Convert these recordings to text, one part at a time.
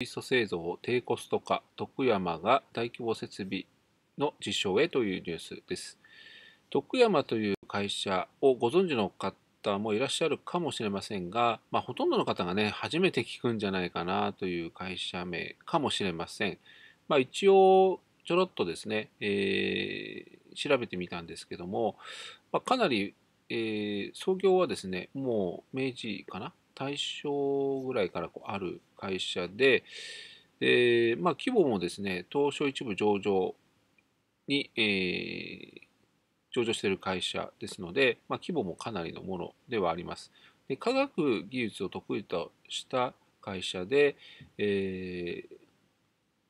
水素製造を低コスト化、徳山が大規模設備の実証へというニュースです。徳山という会社をご存知の方もいらっしゃるかもしれませんが、まあ、ほとんどの方がね、初めて聞くんじゃないかなという会社名かもしれません。まあ、一応、ちょろっとですね、えー、調べてみたんですけども、まあ、かなりえー、創業はですね、もう明治かな大正ぐらいからこうある会社で、でまあ、規模もですね、東証一部上場に、えー、上場している会社ですので、まあ、規模もかなりのものではあります。で科学技術を得意とした会社で、えー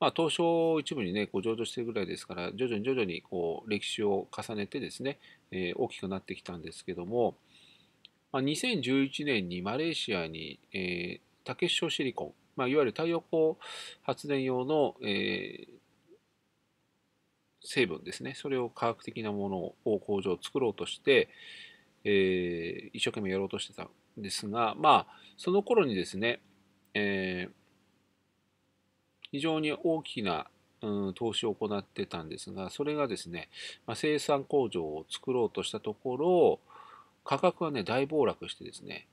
まあ、東証一部にね、こう上場してるぐらいですから、徐々に徐々にこう歴史を重ねてですね、えー、大きくなってきたんですけども、まあ、2011年にマレーシアに、えー、竹塩シリコン、まあ、いわゆる太陽光発電用の、えー、成分ですね、それを科学的なものを工場を作ろうとして、えー、一生懸命やろうとしてたんですが、まあ、その頃にですね、えー、非常に大きな、うん、投資を行ってたんですが、それがですね、まあ、生産工場を作ろうとしたところ、価格がね、大暴落してですね、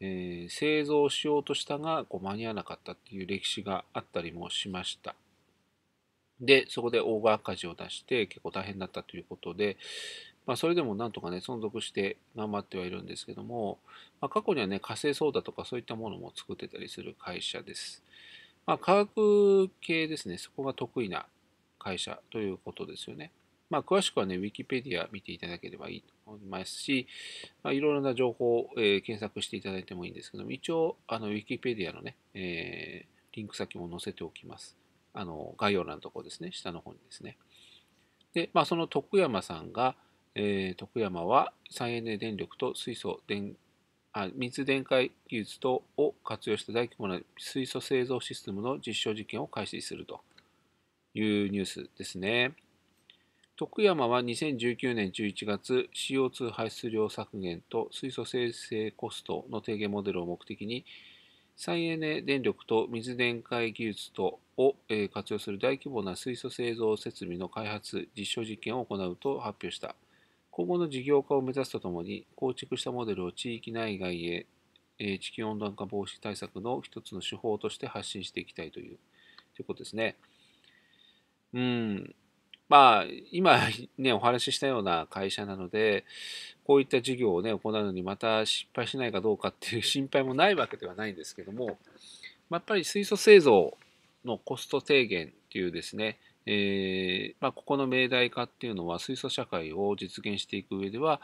えー、製造しようとしたがこう間に合わなかったっていう歴史があったりもしました。で、そこで大赤字を出して結構大変だったということで、まあ、それでもなんとかね、存続して頑張ってはいるんですけども、まあ、過去にはね、火星ソーダとかそういったものも作ってたりする会社です。まあ、科学系ですね、そこが得意な会社ということですよね。まあ、詳しくはね、Wikipedia 見ていただければいいと思いますし、まあ、いろいろな情報を、えー、検索していただいてもいいんですけども、一応、あの、Wikipedia のね、えー、リンク先も載せておきます。あの、概要欄のところですね、下の方にですね。で、まあ、その徳山さんが、えー、徳山は再エネ電力と水素電あ水電解技術等を活用した大規模な水素製造システムの実証実験を開始するというニュースですね。徳山は2019年11月 CO2 排出量削減と水素生成コストの低減モデルを目的に再エネ電力と水電解技術等を活用する大規模な水素製造設備の開発実証実験を行うと発表した。今後の事業化を目指すとともに、構築したモデルを地域内外へ、え地球温暖化防止対策の一つの手法として発信していきたいというということですね。うん。まあ、今ね、お話ししたような会社なので、こういった事業をね、行うのにまた失敗しないかどうかっていう心配もないわけではないんですけども、やっぱり水素製造のコスト低減っていうですね、えー、まあ、ここの命題化っていうのは水素社会を実現していく上では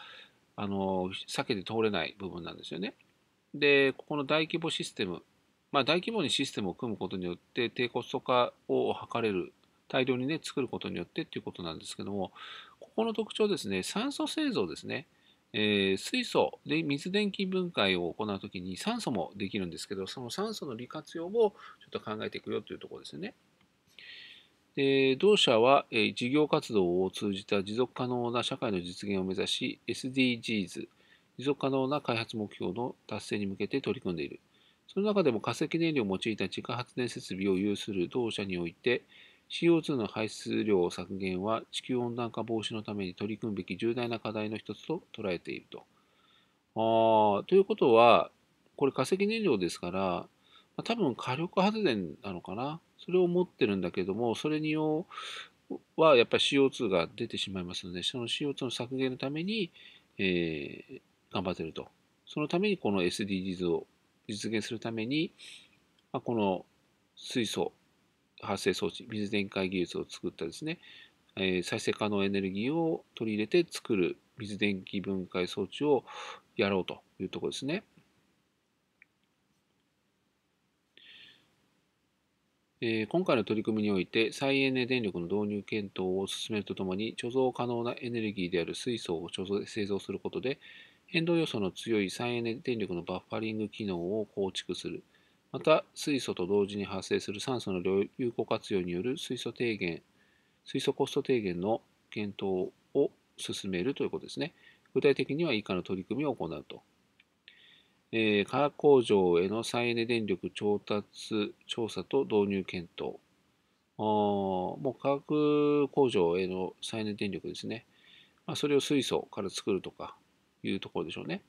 あの避けて通れない部分なんですよね。でここの大規模システム、まあ、大規模にシステムを組むことによって低コスト化を図れる大量にね作ることによってっていうことなんですけどもここの特徴ですね酸素製造ですね。えー、水素で水電気分解を行う時に酸素もできるんですけどその酸素の利活用をちょっと考えていくよというところですよね。で同社は事業活動を通じた持続可能な社会の実現を目指し SDGs 持続可能な開発目標の達成に向けて取り組んでいるその中でも化石燃料を用いた自家発電設備を有する同社において CO2 の排出量削減は地球温暖化防止のために取り組むべき重大な課題の一つと捉えていると。あということはこれ化石燃料ですからまあ、多分火力発電なのかな。それを持ってるんだけども、それによはやっぱり CO2 が出てしまいますので、その CO2 の削減のために、えー、頑張ってると。そのためにこの SDGs を実現するために、まあ、この水素発生装置、水電解技術を作ったですね、えー、再生可能エネルギーを取り入れて作る水電気分解装置をやろうというところですね。え今回の取り組みにおいて再エネ電力の導入検討を進めるとともに貯蔵可能なエネルギーである水素を貯蔵製造することで変動要素の強い再エネ電力のバッファリング機能を構築するまた水素と同時に発生する酸素の有効活用による水素低減水素コスト低減の検討を進めるということですね具体的には以下の取り組みを行うとえー、化学工場への再エネ電力調達調査と導入検討。もう化学工場への再エネ電力ですね。まあ、それを水素から作るとかいうところでしょうね。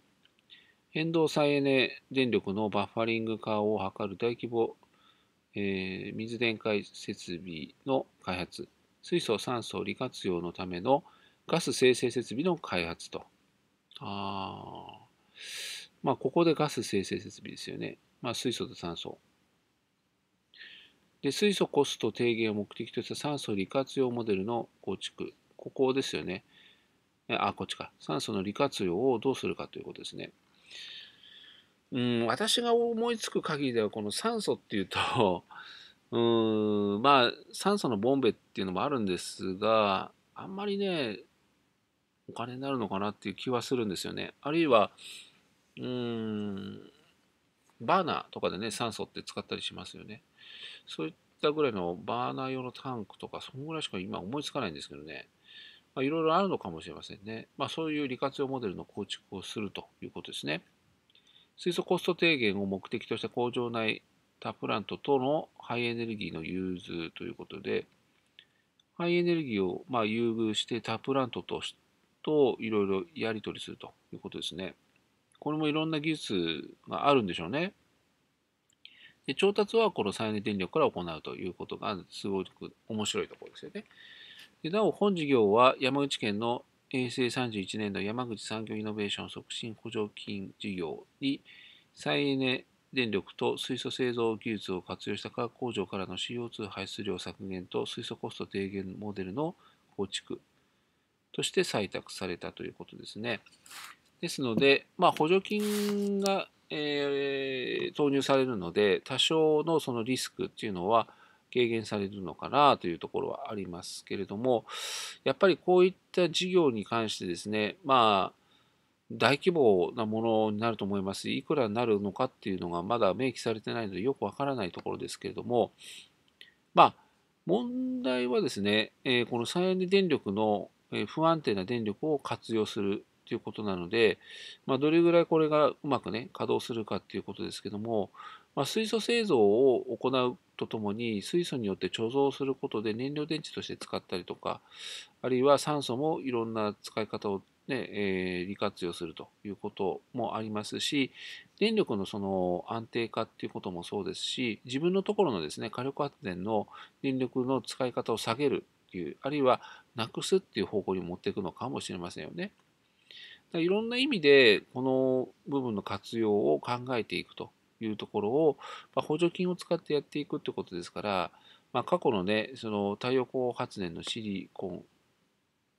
変動再エネ電力のバッファリング化を図る大規模、えー、水電解設備の開発、水素酸素利活用のためのガス生成設備の開発と。ああ。まあ、ここでガス生成設備ですよね。まあ、水素と酸素。で、水素コスト低減を目的とした酸素利活用モデルの構築。ここですよね。あ、こっちか。酸素の利活用をどうするかということですね。うん、私が思いつく限りでは、この酸素っていうと うん、まあ、酸素のボンベっていうのもあるんですが、あんまりね、お金になるのかなっていう気はするんですよね。あるいは、うーん、バーナーとかでね、酸素って使ったりしますよね。そういったぐらいのバーナー用のタンクとか、そんぐらいしか今思いつかないんですけどね。まいろいろあるのかもしれませんね。まあ、そういう利活用モデルの構築をするということですね。水素コスト低減を目的とした工場内タプラントとのハイエネルギーの融通ということで、ハイエネルギーをま優遇してタプラントとといろいろやり取りするということですね。これもいろんな技術があるんでしょうね。で調達はこの再エネ電力から行うということがすごく面白いところですよね。でなお、本事業は山口県の平成31年度山口産業イノベーション促進補助金事業に再エネ電力と水素製造技術を活用した化学工場からの CO2 排出量削減と水素コスト低減モデルの構築として採択されたということですね。ですので、まあ、補助金が、えー、投入されるので、多少のそのリスクっていうのは軽減されるのかなというところはありますけれども、やっぱりこういった事業に関してですね、まあ、大規模なものになると思います。いくらになるのかっていうのがまだ明記されてないのでよくわからないところですけれども、まあ、問題はですね、この再エネ電力の不安定な電力を活用するということなので、まあ、どれぐらいこれがうまくね、稼働するかっていうことですけども、まあ、水素製造を行うとともに、水素によって貯蔵することで燃料電池として使ったりとか、あるいは酸素もいろんな使い方をね、えー、利活用するということもありますし、電力のその安定化っていうこともそうですし、自分のところのですね、火力発電の電力の使い方を下げるという、あるいはなくすっていう方向に持っていくのかもしれませんよね。いろんな意味で、この部分の活用を考えていくというところを、まあ、補助金を使ってやっていくってことですから、まあ、過去のね、その太陽光発電のシリコ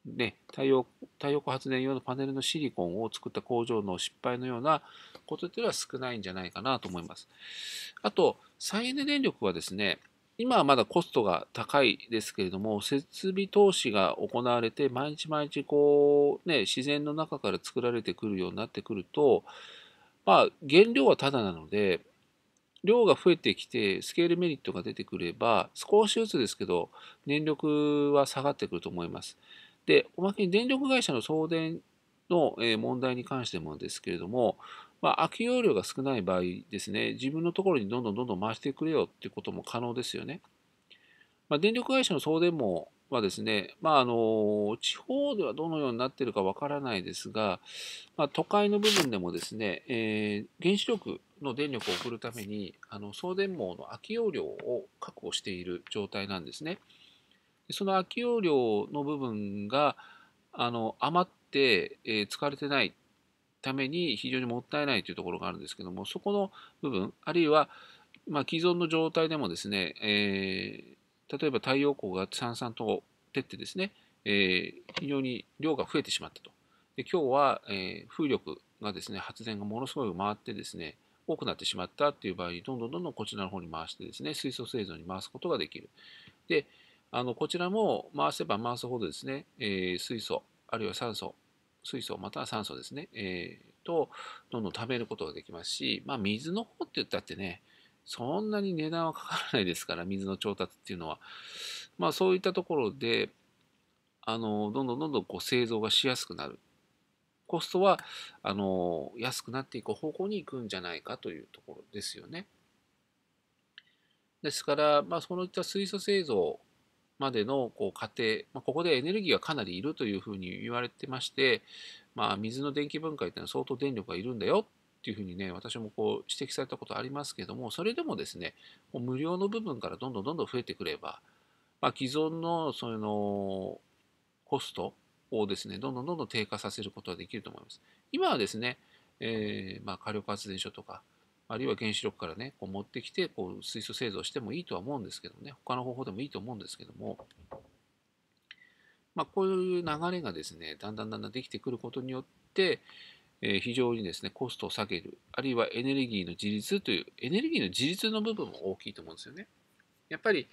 ン、ね、太陽太陽光発電用のパネルのシリコンを作った工場の失敗のようなことというのは少ないんじゃないかなと思います。あと、再エネ電力はですね、今はまだコストが高いですけれども、設備投資が行われて、毎日毎日こう、ね、自然の中から作られてくるようになってくると、まあ、原料はただなので、量が増えてきて、スケールメリットが出てくれば、少しずつですけど、電力は下がってくると思います。で、おまけに電力会社の送電の問題に関してもですけれども、まあ、空き容量が少ない場合ですね、自分のところにどんどんどんどん回してくれよっていうことも可能ですよね。まあ、電力会社の送電網はですね、まあ、あの地方ではどのようになっているかわからないですが、まあ、都会の部分でもですね、えー、原子力の電力を送るためにあの送電網の空き容量を確保している状態なんですね。その空き容量の部分があの余って、えー、使われてないために非常にもったいないというところがあるんですけども、そこの部分、あるいは、まあ、既存の状態でもですね、えー、例えば太陽光がさんさんと照ってですね、えー、非常に量が増えてしまったと。で今日は、えー、風力がですね、発電がものすごい回ってですね、多くなってしまったっていう場合に、どんどんどんどんこちらの方に回してですね、水素製造に回すことができる。で、あのこちらも回せば回すほどですね、えー、水素、あるいは酸素水素または酸素ですね、えー、とどんどん貯めることができますし、まあ、水の方って言ったってねそんなに値段はかからないですから水の調達っていうのは、まあ、そういったところであのどんどんどんどんこう製造がしやすくなるコストはあの安くなっていく方向に行くんじゃないかというところですよね。ですから、まあ、そういった水素製造までのこう過程、まあ、ここでエネルギーがかなりいるというふうに言われてまして、まあ、水の電気分解というのは相当電力がいるんだよっていうふうにね私もこう指摘されたことありますけどもそれでもですねもう無料の部分からどんどんどんどん増えてくれば、まあ、既存のそのコストをですねどんどんどんどん低下させることができると思います。今はですね、えー、まあ火力発電所とかあるいは原子力からね、こう持ってきて、こう水素製造してもいいとは思うんですけどね、他の方法でもいいと思うんですけども、まあ、こういう流れがですね、だんだんだんだんできてくることによって、えー、非常にですね、コストを下げる、あるいはエネルギーの自立という、エネルギーの自立の部分も大きいと思うんですよね。やっぱり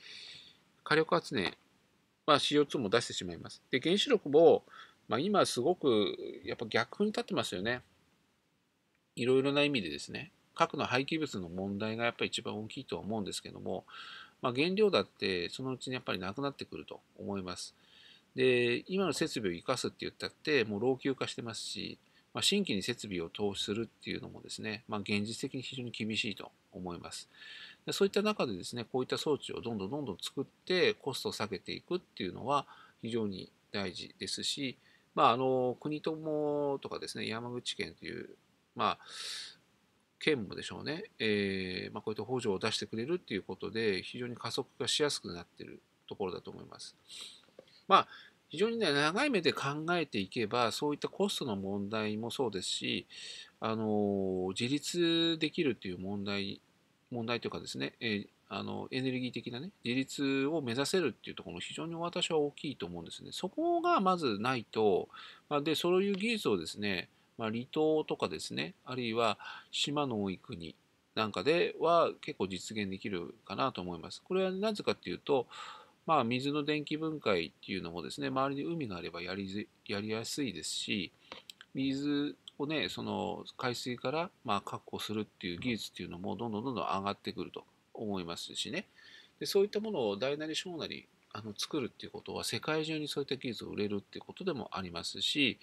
火力発電は CO2 も出してしまいます。で、原子力も、まあ、今すごくやっぱ逆に立ってますよね。いろいろな意味でですね。核の廃棄物の問題がやっぱり一番大きいとは思うんですけども、まあ、原料だってそのうちにやっぱりなくなってくると思います。で今の設備を生かすって言ったってもう老朽化してますし、まあ、新規に設備を投資するっていうのもですね、まあ、現実的に非常に厳しいと思います。でそういった中でですねこういった装置をどんどんどんどん作ってコストを下げていくっていうのは非常に大事ですし、まあ、あの国友とかですね山口県という、まあ県もでしょうね、えー、まあ、こういった補助を出してくれるっていうことで、非常に加速がしやすくなってるところだと思います。まあ、非常にね、長い目で考えていけば、そういったコストの問題もそうですし、あの自立できるっていう問題、問題というかですね、えー、あのエネルギー的なね、自立を目指せるっていうところ、も非常に私は大きいと思うんですね。そこがまずないと、でそういう技術をですね、まあ、離島とかですね、あるいは島の多い国なんかでは結構実現できるかなと思います。これはなぜかっていうと、まあ、水の電気分解っていうのもですね、周りに海があればやりやりやすいですし、水をね、その海水からまあ確保するっていう技術っていうのもどんどんどんどん上がってくると思いますしね。でそういったものを大なり小なりあの作るっていうことは世界中にそういった技術を売れるっていうことでもありますし、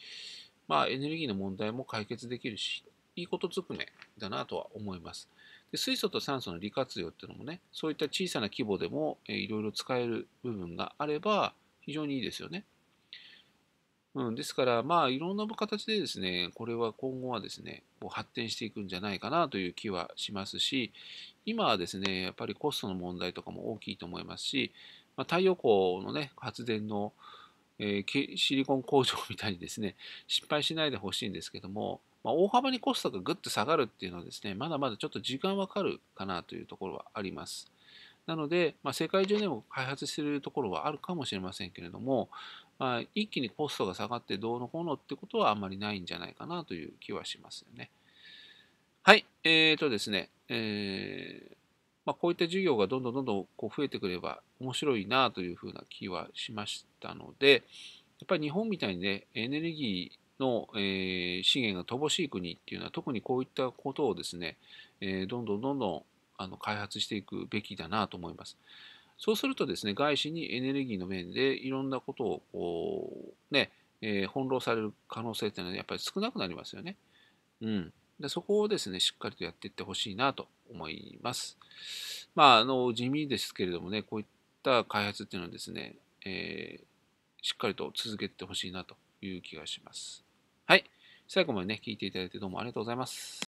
まあ、エネルギーの問題も解決できるし、いいことずくめだなとは思います。で水素と酸素の利活用っていうのもね、そういった小さな規模でも、えいろいろ使える部分があれば、非常にいいですよね。うん、ですから、まあ、いろんな形でですね、これは今後はですね、こう発展していくんじゃないかなという気はしますし、今はですね、やっぱりコストの問題とかも大きいと思いますし、まあ、太陽光のね、発電の、えー、シリコン工場みたいにですね、失敗しないでほしいんですけども、まあ、大幅にコストがぐっと下がるっていうのはですね、まだまだちょっと時間はかかるかなというところはあります。なので、まあ、世界中でも開発しているところはあるかもしれませんけれども、まあ、一気にコストが下がってどうのこうのってことはあんまりないんじゃないかなという気はしますよね。はい、えーとですね、えーまあ、こういった授業がどんどんどんどんこう増えてくれば面白いなというふうな気はしましたので、やっぱり日本みたいにね、エネルギーの、えー、資源が乏しい国っていうのは、特にこういったことをですね、えー、どんどんどんどんあの開発していくべきだなと思います。そうするとですね、外資にエネルギーの面でいろんなことをこう、ね、えー、翻弄される可能性っていうのはやっぱり少なくなりますよね。うん。でそこをですね、しっかりとやっていってほしいなと思います。まあ、あの地味ですけれどもね、こういった開発っていうのはですね、えー、しっかりと続けてほしいなという気がします。はい。最後までね、聞いていただいてどうもありがとうございます。